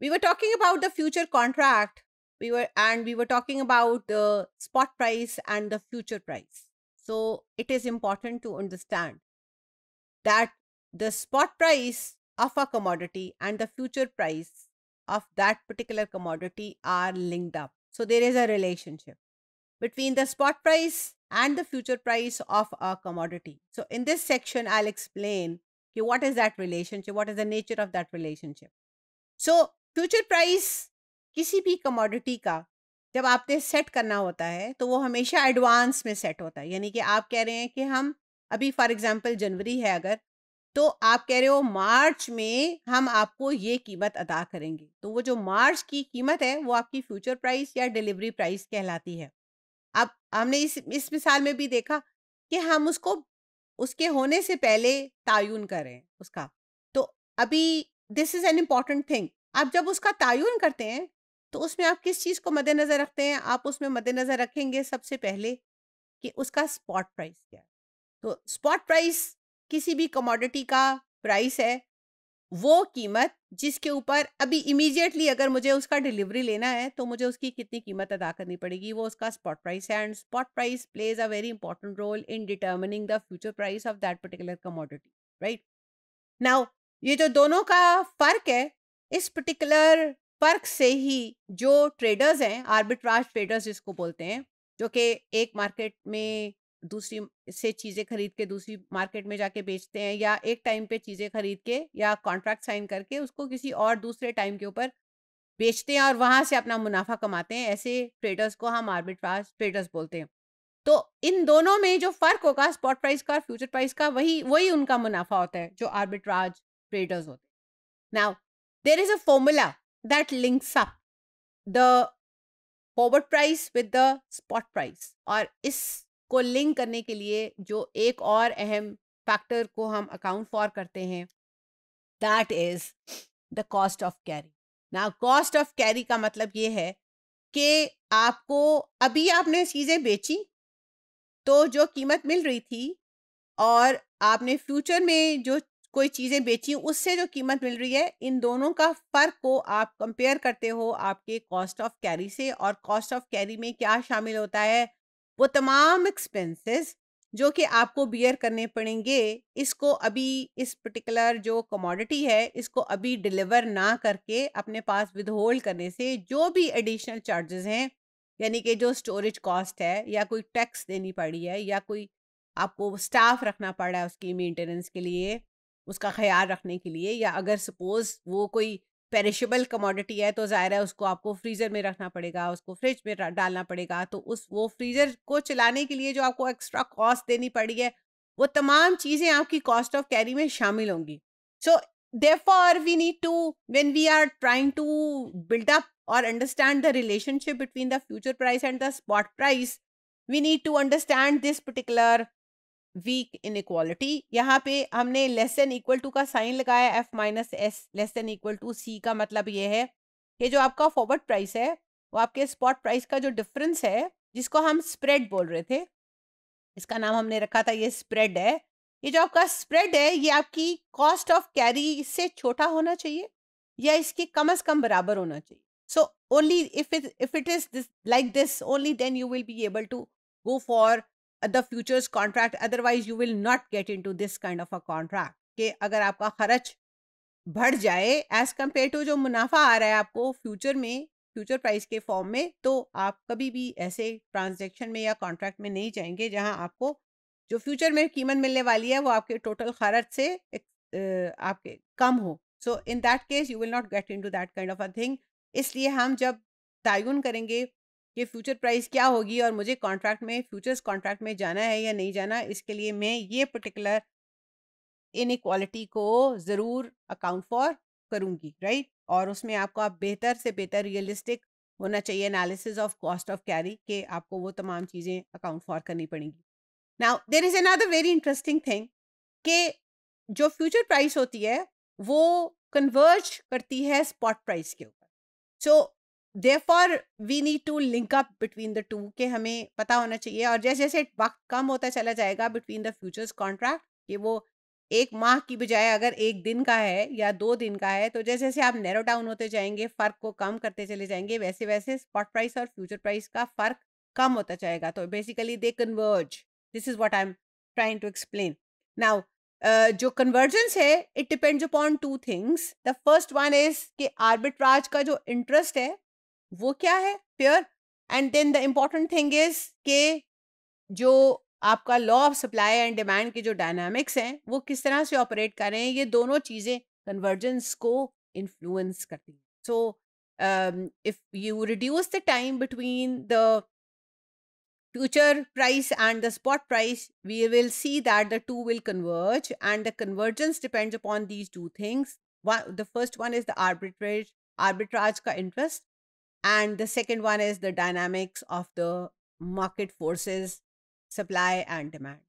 we were talking about the future contract we were and we were talking about the spot price and the future price so it is important to understand that the spot price of a commodity and the future price of that particular commodity are linked up so there is a relationship between the spot price and the future price of a commodity so in this section i'll explain okay, what is that relationship what is the nature of that relationship so future price किसी भी commodity का जब आपने set करना होता है तो वो हमेशा एडवांस में सेट होता है यानी कि आप कह रहे हैं कि हम अभी फॉर एग्जांपल जनवरी है अगर तो आप कह रहे हो मार्च में हम आपको ये कीमत अदा करेंगे तो वो जो मार्च की कीमत है वो आपकी फ्यूचर प्राइस या डिलीवरी प्राइस कहलाती है अब हमने इस इस मिसाल में भी देखा कि हम उसको उसके होने से पहले तयन करें उसका तो अभी this is an important thing आप जब उसका तयन करते हैं तो उसमें आप किस चीज़ को मद्देनज़र रखते हैं आप उसमें मद्देनज़र रखेंगे सबसे पहले कि उसका स्पॉट प्राइस क्या है तो स्पॉट प्राइस किसी भी कमोडिटी का प्राइस है वो कीमत जिसके ऊपर अभी इमीजिएटली अगर मुझे उसका डिलीवरी लेना है तो मुझे उसकी कितनी कीमत अदा करनी पड़ेगी वो उसका स्पॉट प्राइस है and spot price plays a very important role in determining the future price of that particular commodity right now ये जो दोनों का फर्क है इस पर्टिकुलर पर्क से ही जो ट्रेडर्स हैं आर्बिट्राज ट्रेडर्स जिसको बोलते हैं जो कि एक मार्केट में दूसरी से चीज़ें खरीद के दूसरी मार्केट में जाके बेचते हैं या एक टाइम पे चीज़ें खरीद के या कॉन्ट्रैक्ट साइन करके उसको किसी और दूसरे टाइम के ऊपर बेचते हैं और वहाँ से अपना मुनाफा कमाते हैं ऐसे ट्रेडर्स को हम आर्बिट्राज ट्रेडर्स बोलते हैं तो इन दोनों में जो फ़र्क होगा स्पॉट प्राइस का और फ्यूचर प्राइस का वही वही उनका मुनाफा होता है जो आर्बिट्राज ट्रेडर्स होते हैं now there is a formula that links up the forward price with the spot price और इसको लिंक करने के लिए जो एक और अहम फैक्टर को हम अकाउंट फॉर करते हैं that is the cost of carry ना कॉस्ट ऑफ कैरी का मतलब ये है कि आपको अभी आपने चीज़ें बेची तो जो कीमत मिल रही थी और आपने फ्यूचर में जो कोई चीज़ें बेची उससे जो कीमत मिल रही है इन दोनों का फ़र्क को आप कंपेयर करते हो आपके कॉस्ट ऑफ कैरी से और कॉस्ट ऑफ कैरी में क्या शामिल होता है वो तमाम एक्सपेंसेस जो कि आपको बियर करने पड़ेंगे इसको अभी इस पर्टिकुलर जो कमोडिटी है इसको अभी डिलीवर ना करके अपने पास विदहोल्ड करने से जो भी एडिशनल चार्जेस हैं यानी कि जो स्टोरेज कॉस्ट है या कोई टैक्स देनी पड़ी है या कोई आपको स्टाफ रखना पड़ा है उसकी मेंटेनेंस के लिए उसका ख्याल रखने के लिए या अगर सपोज़ वो कोई पेरिशेबल कमोडिटी है तो ज़ाहिर है उसको आपको फ्रीज़र में रखना पड़ेगा उसको फ्रिज में डालना पड़ेगा तो उस वो फ्रीज़र को चलाने के लिए जो आपको एक्स्ट्रा कॉस्ट देनी पड़ी है वो तमाम चीज़ें आपकी कॉस्ट ऑफ कैरी में शामिल होंगी so therefore we need to when we are trying to build up और understand the relationship between the future price and the spot price we need to understand this particular weak inequality यहाँ पे हमने less than equal to का sign लगाया F minus S less than equal to C का मतलब ये है कि जो आपका फॉरवर्ड प्राइस है वो आपके स्पॉट प्राइस का जो डिफरेंस है जिसको हम स्प्रेड बोल रहे थे इसका नाम हमने रखा था ये स्प्रेड है ये जो आपका स्प्रेड है ये आपकी कॉस्ट ऑफ कैरी से छोटा होना चाहिए या इसके कम अज कम बराबर होना चाहिए so only if it if it is this like this only then you will be able to go for the futures contract otherwise you will not get into this kind of a contract कि अगर आपका खर्च बढ़ जाए as compare to जो मुनाफा आ रहा है आपको फ्यूचर में फ्यूचर प्राइस के फॉर्म में तो आप कभी भी ऐसे ट्रांजेक्शन में या कॉन्ट्रैक्ट में नहीं जाएंगे जहाँ आपको जो फ्यूचर में कीमत मिलने वाली है वो आपके टोटल खर्च से आपके कम हो so in that case you will not get into that kind of a thing इसलिए हम जब तयन करेंगे कि फ्यूचर प्राइस क्या होगी और मुझे कॉन्ट्रैक्ट में फ्यूचर्स कॉन्ट्रैक्ट में जाना है या नहीं जाना इसके लिए मैं ये पर्टिकुलर इक्वालिटी को ज़रूर अकाउंट फॉर करूँगी राइट और उसमें आपको आप बेहतर से बेहतर रियलिस्टिक होना चाहिए analysis of cost of carry के आपको वो तमाम चीज़ें अकाउंट फॉर करनी पड़ेंगी now there is another very interesting thing कि जो फ्यूचर प्राइस होती है वो कन्वर्ज करती है स्पॉट प्राइस के ऊपर so so, therefore we need to link up between the two के हमें पता होना चाहिए और जैसे जैसे वक्त कम होता चला जाएगा बिटवीन द फ्यूचर्स कॉन्ट्रैक्ट कि वो एक माह की बजाय अगर एक दिन का है या दो दिन का है तो जैसे जैसे आप नैरो डाउन होते जाएंगे फ़र्क को कम करते चले जाएंगे वैसे वैसे स्पॉट प्राइस और फ्यूचर प्राइस का फ़र्क कम होता जाएगा तो basically they converge this is what I am trying to explain now जो कन्वर्जेंस है it depends upon two things the first one is कि आर्बिट्राज का जो इंटरेस्ट है वो क्या है pure and then the important thing is के जो आपका law of supply and demand के जो डायनामिक्स हैं वो किस तरह से ऑपरेट कर रहे हैं ये दोनों चीज़ें कन्वर्जेंस को इन्फ्लुएंस करती हैं so if you reduce the time between the future price and the spot price we will see that the two will converge and the convergence depends upon these two things the first one is the arbitrage arbitrage का interest And the second one is the dynamics of the market forces, supply and demand.